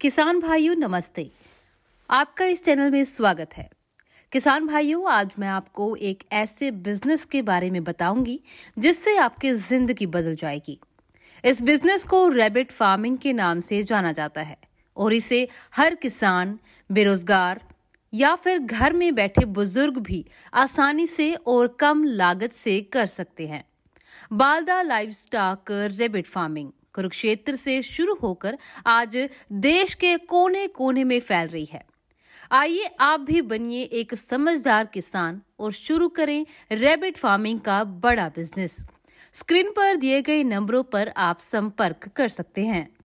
किसान भाइयों नमस्ते आपका इस चैनल में स्वागत है किसान भाइयों आज मैं आपको एक ऐसे बिजनेस के बारे में बताऊंगी जिससे आपकी जिंदगी बदल जाएगी इस बिजनेस को रैबिट फार्मिंग के नाम से जाना जाता है और इसे हर किसान बेरोजगार या फिर घर में बैठे बुजुर्ग भी आसानी से और कम लागत से कर सकते हैं बालदा livestock rabbit farming Kurukshetra से शुरू होकर आज देश के कोने कोने में फैल रही है आइए आप भी बनिए एक समझदार किसान और शुरू करें रैबिट फार्मिंग का बड़ा बिजनेस स्क्रीन पर दिए गए नंबरों पर आप संपर्क कर सकते हैं